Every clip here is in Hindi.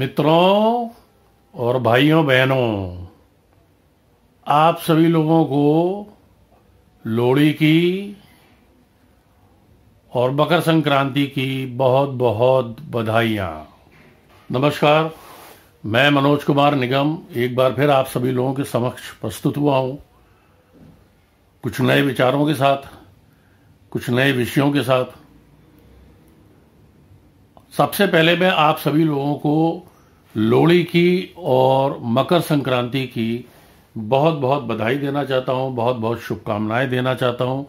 मित्रों और भाइयों बहनों आप सभी लोगों को लोहड़ी की और मकर संक्रांति की बहुत बहुत बधाइयाँ नमस्कार मैं मनोज कुमार निगम एक बार फिर आप सभी लोगों के समक्ष प्रस्तुत हुआ हूँ कुछ नए विचारों के साथ कुछ नए विषयों के साथ सबसे पहले मैं आप सभी लोगों को लोहड़ी की और मकर संक्रांति की बहुत बहुत बधाई देना चाहता हूं बहुत बहुत शुभकामनाएं देना चाहता हूं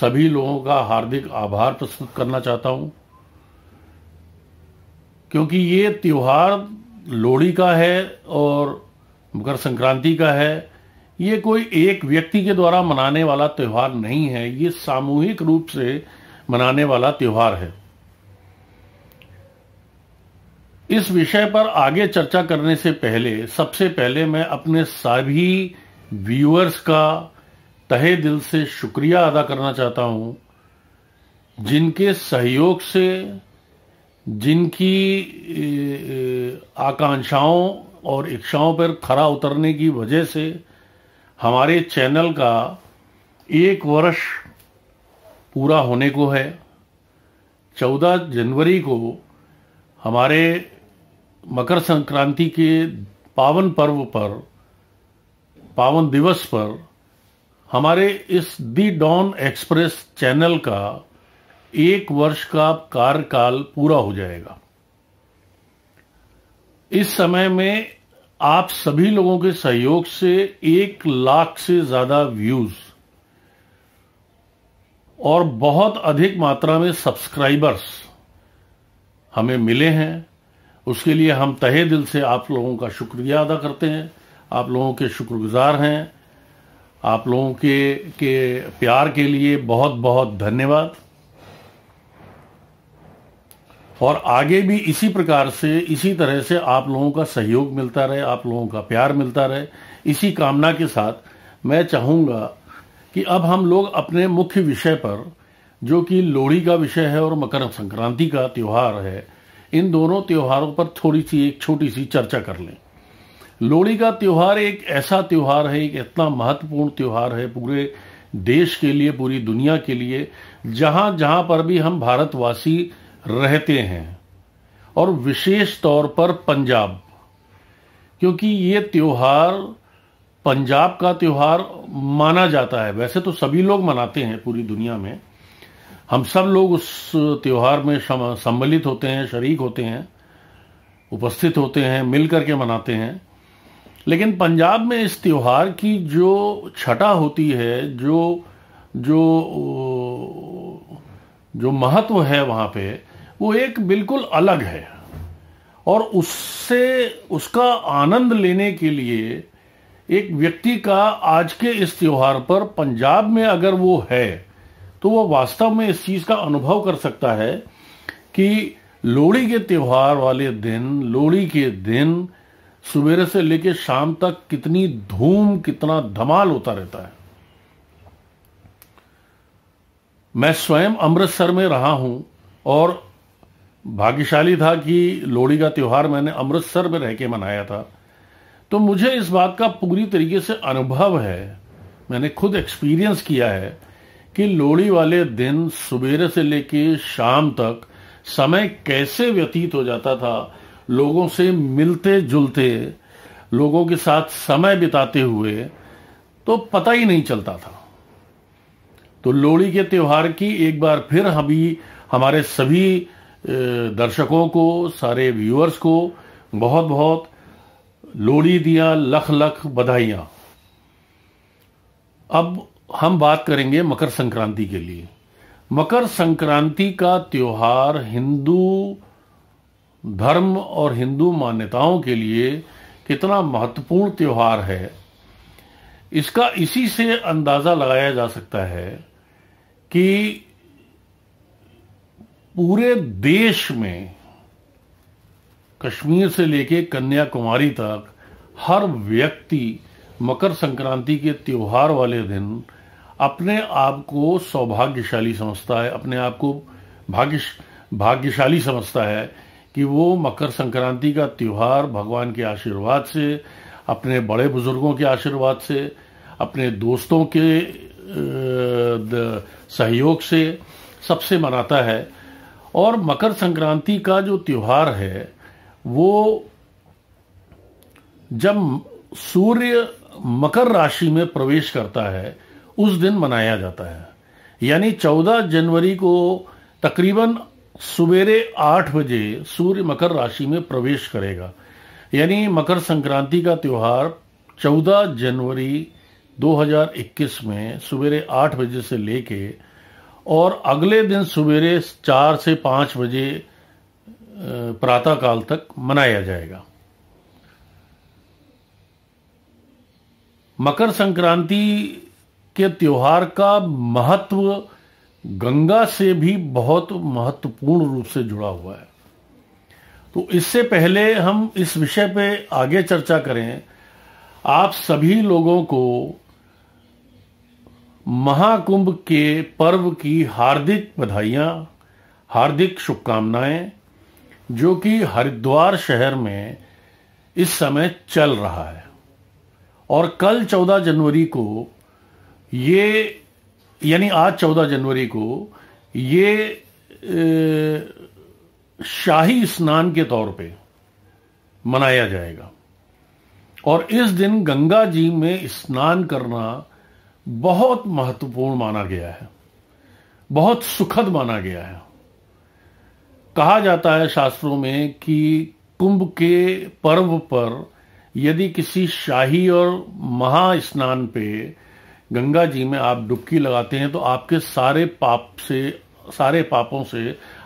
सभी लोगों का हार्दिक आभार प्रस्तुत करना चाहता हूं क्योंकि ये त्यौहार लोहड़ी का है और मकर संक्रांति का है ये कोई एक व्यक्ति के द्वारा मनाने वाला त्यौहार नहीं है ये सामूहिक रूप से मनाने वाला त्यौहार है इस विषय पर आगे चर्चा करने से पहले सबसे पहले मैं अपने सभी व्यूअर्स का तहे दिल से शुक्रिया अदा करना चाहता हूं जिनके सहयोग से जिनकी आकांक्षाओं और इच्छाओं पर खरा उतरने की वजह से हमारे चैनल का एक वर्ष पूरा होने को है चौदह जनवरी को हमारे मकर संक्रांति के पावन पर्व पर पावन दिवस पर हमारे इस दी डॉन एक्सप्रेस चैनल का एक वर्ष का कार्यकाल पूरा हो जाएगा इस समय में आप सभी लोगों के सहयोग से एक लाख से ज्यादा व्यूज और बहुत अधिक मात्रा में सब्सक्राइबर्स हमें मिले हैं उसके लिए हम तहे दिल से आप लोगों का शुक्रिया अदा करते हैं आप लोगों के शुक्रगुजार हैं आप लोगों के के प्यार के लिए बहुत बहुत धन्यवाद और आगे भी इसी प्रकार से इसी तरह से आप लोगों का सहयोग मिलता रहे आप लोगों का प्यार मिलता रहे इसी कामना के साथ मैं चाहूंगा कि अब हम लोग अपने मुख्य विषय पर जो कि लोहड़ी का विषय है और मकर संक्रांति का त्यौहार है इन दोनों त्योहारों पर थोड़ी सी एक छोटी सी चर्चा कर लें लोहड़ी का त्यौहार एक ऐसा त्यौहार है एक इतना महत्वपूर्ण त्यौहार है पूरे देश के लिए पूरी दुनिया के लिए जहां जहां पर भी हम भारतवासी रहते हैं और विशेष तौर पर पंजाब क्योंकि ये त्यौहार पंजाब का त्यौहार माना जाता है वैसे तो सभी लोग मनाते हैं पूरी दुनिया में हम सब लोग उस त्यौहार में सम्मिलित होते हैं शरीक होते हैं उपस्थित होते हैं मिल करके मनाते हैं लेकिन पंजाब में इस त्यौहार की जो छटा होती है जो जो जो महत्व है वहाँ पे वो एक बिल्कुल अलग है और उससे उसका आनंद लेने के लिए एक व्यक्ति का आज के इस त्यौहार पर पंजाब में अगर वो है तो वह वास्तव में इस चीज़ का अनुभव कर सकता है कि लोहड़ी के त्योहार वाले दिन लोहड़ी के दिन सवेरे से लेकर शाम तक कितनी धूम कितना धमाल होता रहता है मैं स्वयं अमृतसर में रहा हूं और भाग्यशाली था कि लोहड़ी का त्यौहार मैंने अमृतसर में रह के मनाया था तो मुझे इस बात का पूरी तरीके से अनुभव है मैंने खुद एक्सपीरियंस किया है कि लोहड़ी वाले दिन सबेरे से लेके शाम तक समय कैसे व्यतीत हो जाता था लोगों से मिलते जुलते लोगों के साथ समय बिताते हुए तो पता ही नहीं चलता था तो लोहड़ी के त्यौहार की एक बार फिर अभी हमारे सभी दर्शकों को सारे व्यूअर्स को बहुत बहुत लोहड़ी दिया लख लख बधाइया अब हम बात करेंगे मकर संक्रांति के लिए मकर संक्रांति का त्योहार हिंदू धर्म और हिंदू मान्यताओं के लिए कितना महत्वपूर्ण त्योहार है इसका इसी से अंदाज़ा लगाया जा सकता है कि पूरे देश में कश्मीर से लेके कन्याकुमारी तक हर व्यक्ति मकर संक्रांति के त्योहार वाले दिन अपने आप को सौभाग्यशाली समझता है अपने आप को भाग्य भाग्यशाली समझता है कि वो मकर संक्रांति का त्यौहार भगवान के आशीर्वाद से अपने बड़े बुजुर्गों के आशीर्वाद से अपने दोस्तों के सहयोग से सबसे मनाता है और मकर संक्रांति का जो त्यौहार है वो जब सूर्य मकर राशि में प्रवेश करता है उस दिन मनाया जाता है यानी 14 जनवरी को तकरीबन सवेरे आठ बजे सूर्य मकर राशि में प्रवेश करेगा यानी मकर संक्रांति का त्यौहार 14 जनवरी 2021 में सवेरे आठ बजे से लेके और अगले दिन सवेरे चार से पांच बजे प्रातः काल तक मनाया जाएगा मकर संक्रांति के त्यौहार का महत्व गंगा से भी बहुत महत्वपूर्ण रूप से जुड़ा हुआ है तो इससे पहले हम इस विषय पे आगे चर्चा करें आप सभी लोगों को महाकुंभ के पर्व की हार्दिक बधाइयां हार्दिक शुभकामनाएं जो कि हरिद्वार शहर में इस समय चल रहा है और कल 14 जनवरी को ये यानी आज चौदह जनवरी को ये शाही स्नान के तौर पे मनाया जाएगा और इस दिन गंगा जी में स्नान करना बहुत महत्वपूर्ण माना गया है बहुत सुखद माना गया है कहा जाता है शास्त्रों में कि कुंभ के पर्व पर यदि किसी शाही और महा स्नान पे गंगा जी में आप डुबकी लगाते हैं तो आपके सारे पाप से सारे पापों से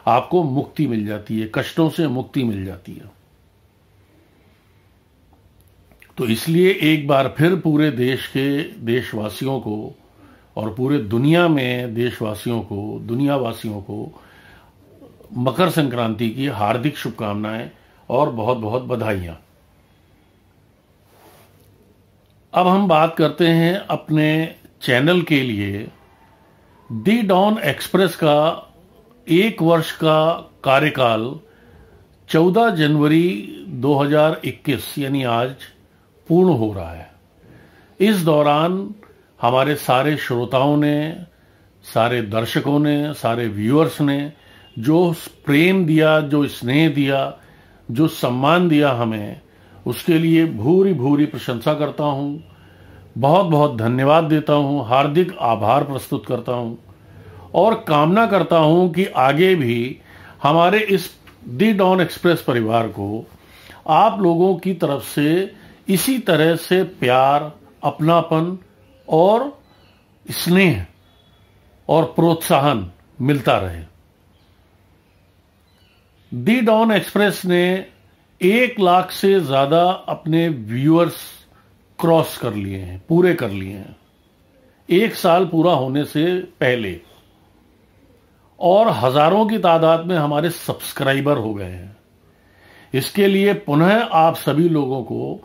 आपको मुक्ति मिल जाती है कष्टों से मुक्ति मिल जाती है तो इसलिए एक बार फिर पूरे देश के देशवासियों को और पूरे दुनिया में देशवासियों को दुनियावासियों को मकर संक्रांति की हार्दिक शुभकामनाएं और बहुत बहुत बधाइयां अब हम बात करते हैं अपने चैनल के लिए दी डॉन एक्सप्रेस का एक वर्ष का कार्यकाल 14 जनवरी 2021 यानी आज पूर्ण हो रहा है इस दौरान हमारे सारे श्रोताओं ने सारे दर्शकों ने सारे व्यूअर्स ने जो प्रेम दिया जो स्नेह दिया जो सम्मान दिया हमें उसके लिए भूरी भूरी प्रशंसा करता हूँ बहुत बहुत धन्यवाद देता हूँ हार्दिक आभार प्रस्तुत करता हूँ और कामना करता हूँ कि आगे भी हमारे इस दी डॉन एक्सप्रेस परिवार को आप लोगों की तरफ से इसी तरह से प्यार अपनापन और स्नेह और प्रोत्साहन मिलता रहे दी डॉन एक्सप्रेस ने एक लाख से ज़्यादा अपने व्यूअर्स क्रॉस कर लिए हैं पूरे कर लिए हैं एक साल पूरा होने से पहले और हजारों की तादाद में हमारे सब्सक्राइबर हो गए हैं इसके लिए पुनः आप सभी लोगों को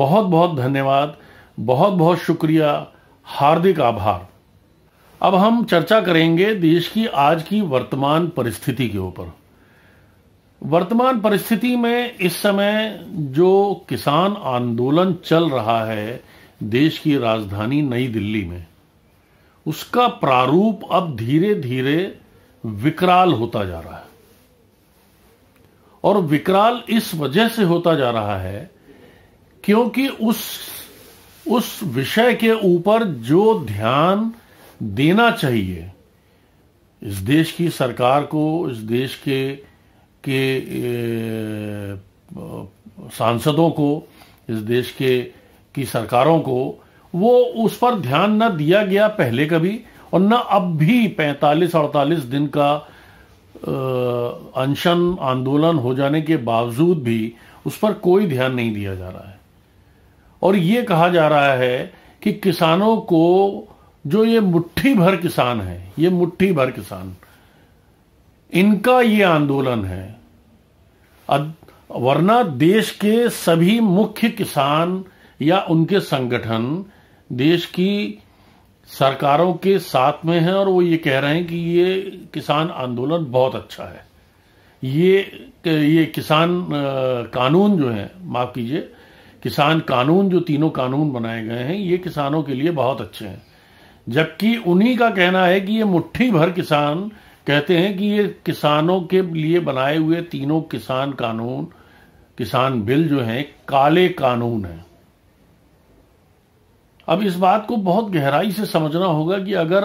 बहुत बहुत धन्यवाद बहुत बहुत शुक्रिया हार्दिक आभार अब हम चर्चा करेंगे देश की आज की वर्तमान परिस्थिति के ऊपर वर्तमान परिस्थिति में इस समय जो किसान आंदोलन चल रहा है देश की राजधानी नई दिल्ली में उसका प्रारूप अब धीरे धीरे विकराल होता जा रहा है और विकराल इस वजह से होता जा रहा है क्योंकि उस उस विषय के ऊपर जो ध्यान देना चाहिए इस देश की सरकार को इस देश के के सांसदों को इस देश के की सरकारों को वो उस पर ध्यान न दिया गया पहले कभी और न अब भी 45-48 दिन का अनशन आंदोलन हो जाने के बावजूद भी उस पर कोई ध्यान नहीं दिया जा रहा है और ये कहा जा रहा है कि किसानों को जो ये मुट्ठी भर किसान है ये मुट्ठी भर किसान इनका ये आंदोलन है वरना देश के सभी मुख्य किसान या उनके संगठन देश की सरकारों के साथ में हैं और वो ये कह रहे हैं कि ये किसान आंदोलन बहुत अच्छा है ये ये किसान कानून जो है माफ कीजिए किसान कानून जो तीनों कानून बनाए गए हैं ये किसानों के लिए बहुत अच्छे हैं जबकि उन्हीं का कहना है कि ये मुट्ठी भर किसान कहते हैं कि ये किसानों के लिए बनाए हुए तीनों किसान कानून किसान बिल जो हैं काले कानून हैं अब इस बात को बहुत गहराई से समझना होगा कि अगर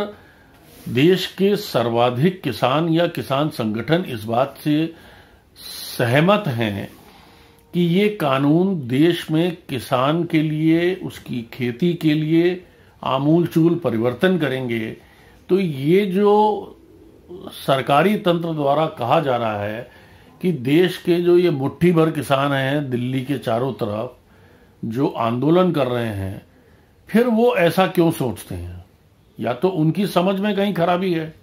देश के सर्वाधिक किसान या किसान संगठन इस बात से सहमत हैं कि ये कानून देश में किसान के लिए उसकी खेती के लिए आमूल चूल परिवर्तन करेंगे तो ये जो सरकारी तंत्र द्वारा कहा जा रहा है कि देश के जो ये मुट्ठी भर किसान हैं दिल्ली के चारों तरफ जो आंदोलन कर रहे हैं फिर वो ऐसा क्यों सोचते हैं या तो उनकी समझ में कहीं खराबी है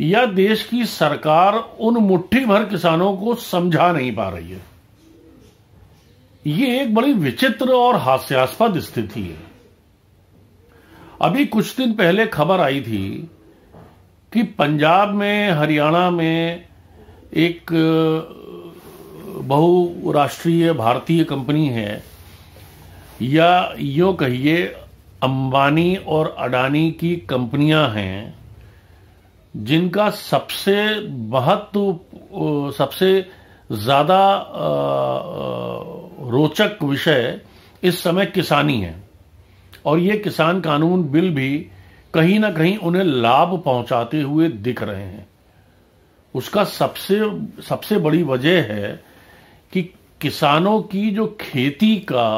या देश की सरकार उन मुट्ठी भर किसानों को समझा नहीं पा रही है ये एक बड़ी विचित्र और हास्यास्पद स्थिति है अभी कुछ दिन पहले खबर आई थी कि पंजाब में हरियाणा में एक बहुराष्ट्रीय भारतीय कंपनी है या यो कहिए अंबानी और अडानी की कंपनियां हैं जिनका सबसे महत्व सबसे ज़्यादा रोचक विषय इस समय किसानी है और ये किसान कानून बिल भी कहीं ना कहीं उन्हें लाभ पहुंचाते हुए दिख रहे हैं उसका सबसे सबसे बड़ी वजह है कि किसानों की जो खेती का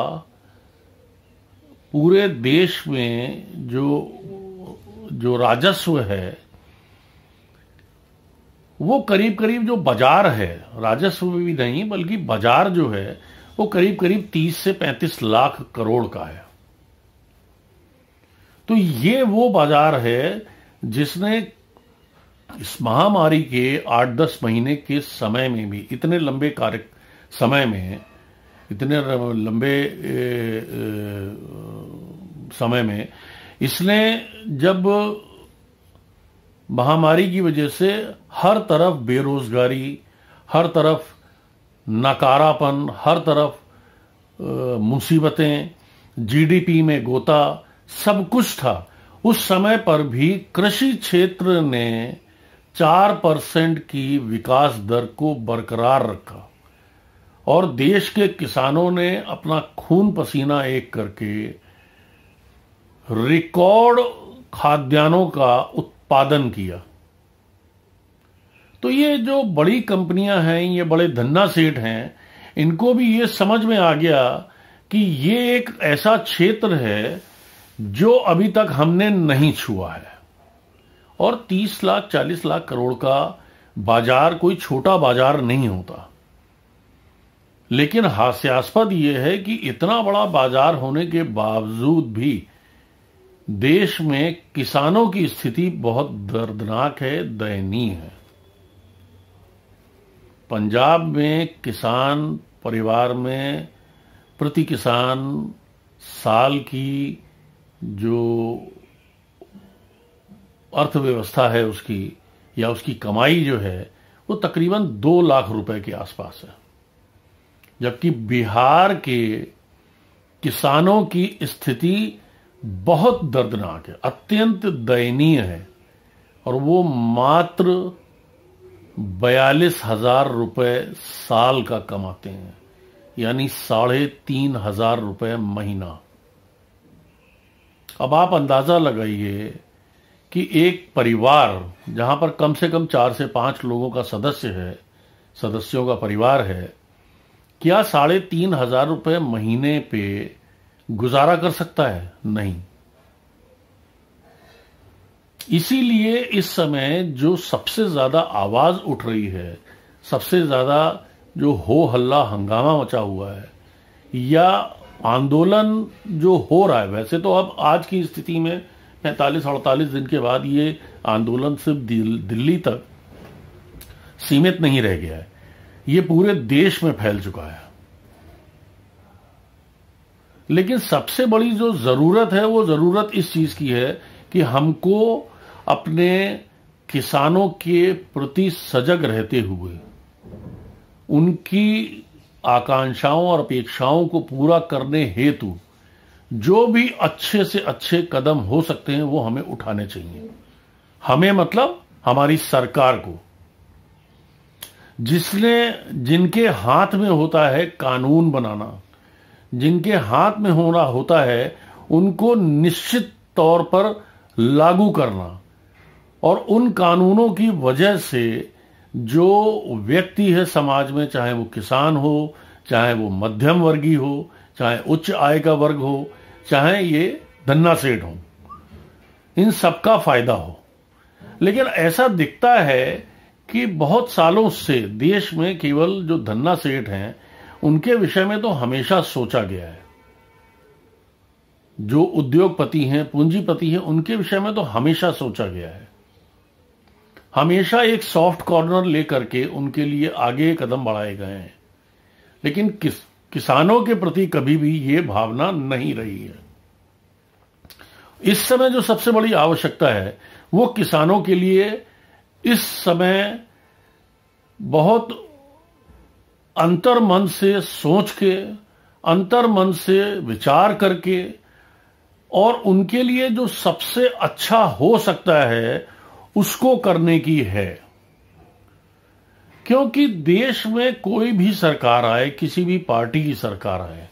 पूरे देश में जो जो राजस्व है वो करीब करीब जो बाजार है राजस्व भी नहीं बल्कि बाजार जो है वो करीब करीब 30 से 35 लाख करोड़ का है तो ये वो बाजार है जिसने इस महामारी के आठ दस महीने के समय में भी इतने लंबे कार्य समय में इतने लंबे ए, ए, समय में इसने जब महामारी की वजह से हर तरफ बेरोजगारी हर तरफ नकारापन हर तरफ मुसीबतें जीडीपी में गोता सब कुछ था उस समय पर भी कृषि क्षेत्र ने चार परसेंट की विकास दर को बरकरार रखा और देश के किसानों ने अपना खून पसीना एक करके रिकॉर्ड खाद्यान्नों का उत्पादन किया तो ये जो बड़ी कंपनियां हैं ये बड़े धन्ना सेठ हैं इनको भी ये समझ में आ गया कि ये एक ऐसा क्षेत्र है जो अभी तक हमने नहीं छुआ है और 30 लाख 40 लाख करोड़ का बाजार कोई छोटा बाजार नहीं होता लेकिन हास्यास्पद यह है कि इतना बड़ा बाजार होने के बावजूद भी देश में किसानों की स्थिति बहुत दर्दनाक है दयनीय है पंजाब में किसान परिवार में प्रति किसान साल की जो अर्थव्यवस्था है उसकी या उसकी कमाई जो है वो तकरीबन दो लाख रुपए के आसपास है जबकि बिहार के किसानों की स्थिति बहुत दर्दनाक है अत्यंत दयनीय है और वो मात्र बयालीस हजार रुपये साल का कमाते हैं यानी साढ़े तीन हजार रुपये महीना अब आप अंदाज़ा लगाइए कि एक परिवार जहाँ पर कम से कम चार से पाँच लोगों का सदस्य है सदस्यों का परिवार है क्या साढ़े तीन हजार रुपये महीने पे गुजारा कर सकता है नहीं इसीलिए इस समय जो सबसे ज़्यादा आवाज़ उठ रही है सबसे ज़्यादा जो हो हल्ला हंगामा मचा हुआ है या आंदोलन जो हो रहा है वैसे तो अब आज की स्थिति में पैंतालीस अड़तालीस दिन के बाद ये आंदोलन सिर्फ दिल्ली तक सीमित नहीं रह गया है ये पूरे देश में फैल चुका है लेकिन सबसे बड़ी जो जरूरत है वो जरूरत इस चीज की है कि हमको अपने किसानों के प्रति सजग रहते हुए उनकी आकांक्षाओं और अपेक्षाओं को पूरा करने हेतु जो भी अच्छे से अच्छे कदम हो सकते हैं वो हमें उठाने चाहिए हमें मतलब हमारी सरकार को जिसने जिनके हाथ में होता है कानून बनाना जिनके हाथ में होना होता है उनको निश्चित तौर पर लागू करना और उन कानूनों की वजह से जो व्यक्ति है समाज में चाहे वो किसान हो चाहे वो मध्यम वर्गीय हो चाहे उच्च आय का वर्ग हो चाहे ये धन्ना सेठ हो इन सबका फायदा हो लेकिन ऐसा दिखता है कि बहुत सालों से देश में केवल जो धन्ना सेठ हैं उनके विषय में तो हमेशा सोचा गया है जो उद्योगपति हैं पूंजीपति हैं उनके विषय में तो हमेशा सोचा गया है हमेशा एक सॉफ्ट कॉर्नर लेकर के उनके लिए आगे कदम बढ़ाए गए हैं लेकिन किस किसानों के प्रति कभी भी ये भावना नहीं रही है इस समय जो सबसे बड़ी आवश्यकता है वो किसानों के लिए इस समय बहुत अंतर मन से सोच के अंतर मन से विचार करके और उनके लिए जो सबसे अच्छा हो सकता है उसको करने की है क्योंकि देश में कोई भी सरकार आए किसी भी पार्टी की सरकार आए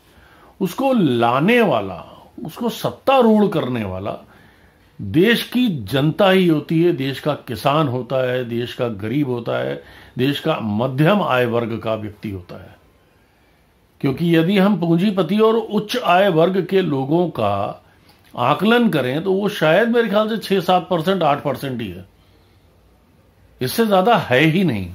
उसको लाने वाला उसको सत्तारूढ़ करने वाला देश की जनता ही होती है देश का किसान होता है देश का गरीब होता है देश का मध्यम आय वर्ग का व्यक्ति होता है क्योंकि यदि हम पूंजीपति और उच्च आय वर्ग के लोगों का आकलन करें तो वो शायद मेरे ख्याल से छह सात परसेंट आठ परसेंट ही है इससे ज्यादा है ही नहीं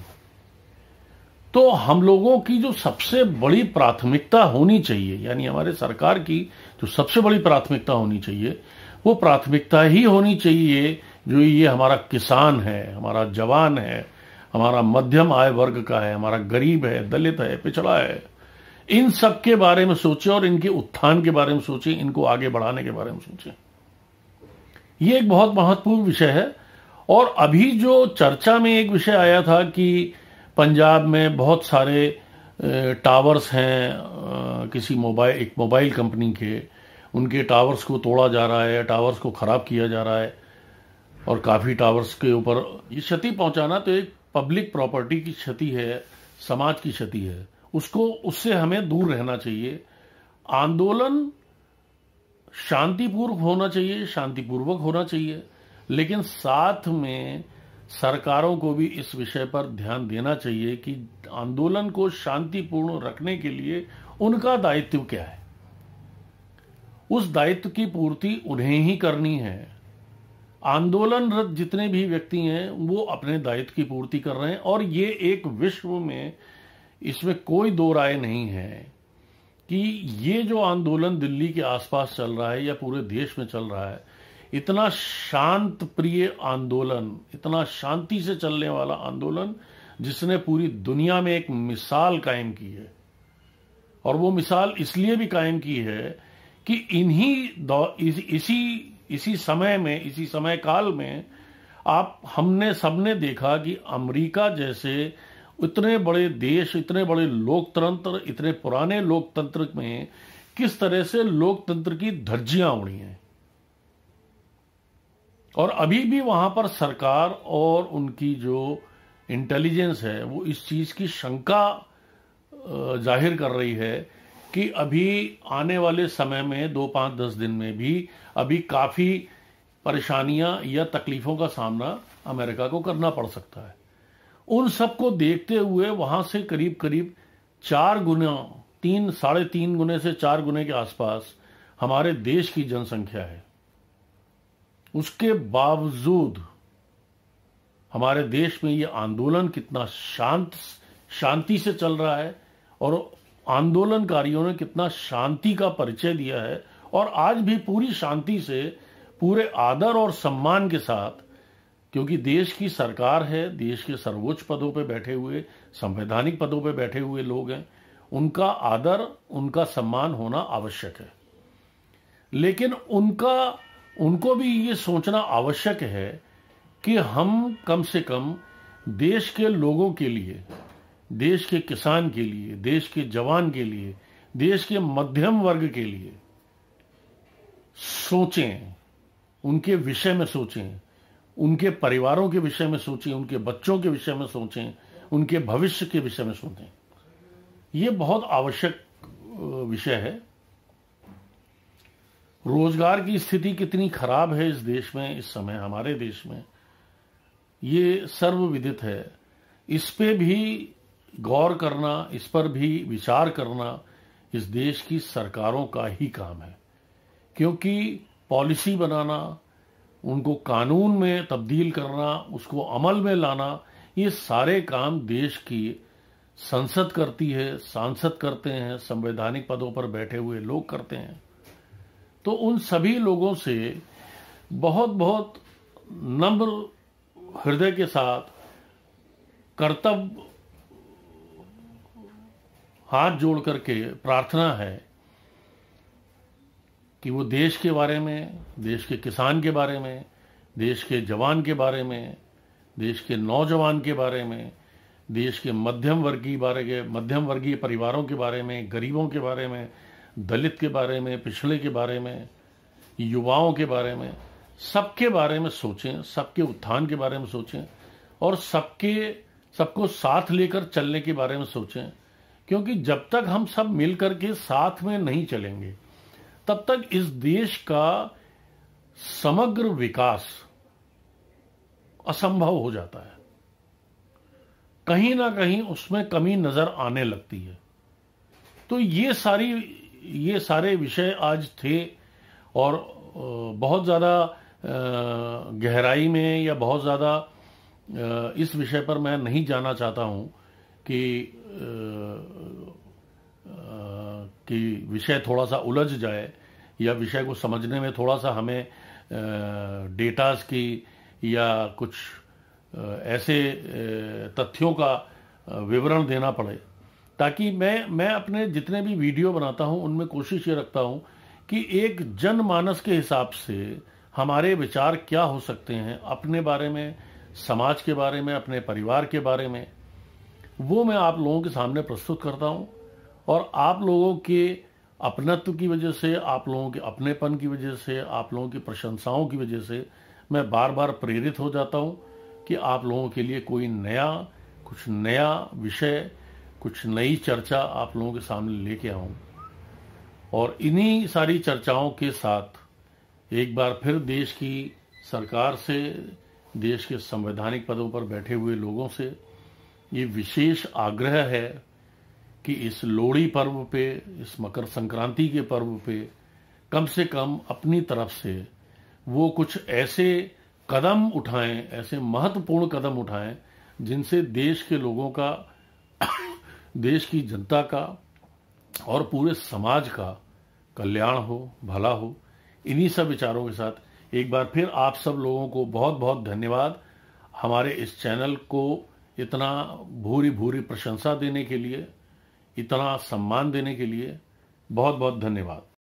तो हम लोगों की जो सबसे बड़ी प्राथमिकता होनी चाहिए यानी हमारे सरकार की जो सबसे बड़ी प्राथमिकता होनी चाहिए वो प्राथमिकता ही होनी चाहिए जो ये हमारा किसान है हमारा जवान है हमारा मध्यम आय वर्ग का है हमारा गरीब है दलित है पिछड़ा है इन सब के बारे में सोचे और इनके उत्थान के बारे में सोचे इनको आगे बढ़ाने के बारे में सोचे ये एक बहुत महत्वपूर्ण विषय है और अभी जो चर्चा में एक विषय आया था कि पंजाब में बहुत सारे टावर्स हैं किसी मोबाइल एक मोबाइल कंपनी के उनके टावर्स को तोड़ा जा रहा है टावर्स को ख़राब किया जा रहा है और काफ़ी टावर्स के ऊपर ये क्षति पहुंचाना तो एक पब्लिक प्रॉपर्टी की क्षति है समाज की क्षति है उसको उससे हमें दूर रहना चाहिए आंदोलन शांतिपूर्वक होना चाहिए शांतिपूर्वक होना चाहिए लेकिन साथ में सरकारों को भी इस विषय पर ध्यान देना चाहिए कि आंदोलन को शांतिपूर्ण रखने के लिए उनका दायित्व क्या है उस दायित्व की पूर्ति उन्हें ही करनी है आंदोलनरत जितने भी व्यक्ति हैं वो अपने दायित्व की पूर्ति कर रहे हैं और ये एक विश्व में इसमें कोई दो राय नहीं है कि ये जो आंदोलन दिल्ली के आसपास चल रहा है या पूरे देश में चल रहा है इतना शांत प्रिय आंदोलन इतना शांति से चलने वाला आंदोलन जिसने पूरी दुनिया में एक मिसाल कायम की है और वो मिसाल इसलिए भी कायम की है कि इन्हीं इस, इसी इसी समय में इसी समय काल में आप हमने सबने देखा कि अमेरिका जैसे इतने बड़े देश इतने बड़े लोकतंत्र इतने पुराने लोकतंत्र में किस तरह से लोकतंत्र की धज्जियां उड़ी हैं और अभी भी वहां पर सरकार और उनकी जो इंटेलिजेंस है वो इस चीज़ की शंका जाहिर कर रही है कि अभी आने वाले समय में दो पांच दस दिन में भी अभी काफ़ी परेशानियां या तकलीफ़ों का सामना अमेरिका को करना पड़ सकता है उन सबको देखते हुए वहां से करीब करीब चार गुना तीन साढ़े तीन गुने से चार गुने के आसपास हमारे देश की जनसंख्या है उसके बावजूद हमारे देश में ये आंदोलन कितना शांत शांति से चल रहा है और आंदोलनकारियों ने कितना शांति का परिचय दिया है और आज भी पूरी शांति से पूरे आदर और सम्मान के साथ क्योंकि देश की सरकार है देश के सर्वोच्च पदों पर बैठे हुए संवैधानिक पदों पर बैठे हुए लोग हैं उनका आदर उनका सम्मान होना आवश्यक है लेकिन उनका उनको भी ये सोचना आवश्यक है कि हम कम से कम देश के लोगों के लिए देश के किसान के लिए देश के जवान के लिए देश के मध्यम वर्ग के लिए सोचें उनके विषय में सोचें उनके परिवारों के विषय में सोचें उनके बच्चों के विषय में सोचें उनके भविष्य के विषय में सोचें ये बहुत आवश्यक विषय है रोजगार की स्थिति कितनी खराब है इस देश में इस समय हमारे देश में ये सर्वविदित है इस पे भी गौर करना इस पर भी विचार करना इस देश की सरकारों का ही काम है क्योंकि पॉलिसी बनाना उनको कानून में तब्दील करना उसको अमल में लाना ये सारे काम देश की संसद करती है सांसद करते हैं संवैधानिक पदों पर बैठे हुए लोग करते हैं तो उन सभी लोगों से बहुत बहुत नम्र हृदय के साथ कर्तव्य हाथ जोड़ करके प्रार्थना है कि वो देश के बारे में देश के किसान के बारे में देश के जवान के बारे में देश के नौजवान के बारे में देश के मध्यम वर्गीय बारे के मध्यम वर्गीय परिवारों के बारे में गरीबों के बारे में दलित के बारे में पिछड़े के बारे में युवाओं के बारे में सबके बारे में सोचें सबके उत्थान के बारे में सोचें और सबके सबको साथ लेकर चलने के बारे में सोचें क्योंकि जब तक हम सब मिल के साथ में नहीं चलेंगे तब तक इस देश का समग्र विकास असंभव हो जाता है कहीं ना कहीं उसमें कमी नजर आने लगती है तो ये सारी ये सारे विषय आज थे और बहुत ज़्यादा गहराई में या बहुत ज़्यादा इस विषय पर मैं नहीं जाना चाहता हूँ कि कि विषय थोड़ा सा उलझ जाए या विषय को समझने में थोड़ा सा हमें डेटास की या कुछ ऐसे तथ्यों का विवरण देना पड़े ताकि मैं मैं अपने जितने भी वीडियो बनाता हूं उनमें कोशिश ये रखता हूं कि एक जनमानस के हिसाब से हमारे विचार क्या हो सकते हैं अपने बारे में समाज के बारे में अपने परिवार के बारे में वो मैं आप लोगों के सामने प्रस्तुत करता हूं और आप लोगों के अपनत्व की वजह से आप लोगों के अपनेपन की वजह से आप लोगों की प्रशंसाओं की वजह से मैं बार बार प्रेरित हो जाता हूँ कि आप लोगों के लिए कोई नया कुछ नया विषय कुछ नई चर्चा आप लोगों के सामने लेके आऊं और इन्हीं सारी चर्चाओं के साथ एक बार फिर देश की सरकार से देश के संवैधानिक पदों पर बैठे हुए लोगों से ये विशेष आग्रह है कि इस लोहड़ी पर्व पे इस मकर संक्रांति के पर्व पे कम से कम अपनी तरफ से वो कुछ ऐसे कदम उठाएं ऐसे महत्वपूर्ण कदम उठाएं जिनसे देश के लोगों का देश की जनता का और पूरे समाज का कल्याण हो भला हो इन्हीं सब विचारों के साथ एक बार फिर आप सब लोगों को बहुत बहुत धन्यवाद हमारे इस चैनल को इतना भूरी भूरी प्रशंसा देने के लिए इतना सम्मान देने के लिए बहुत बहुत धन्यवाद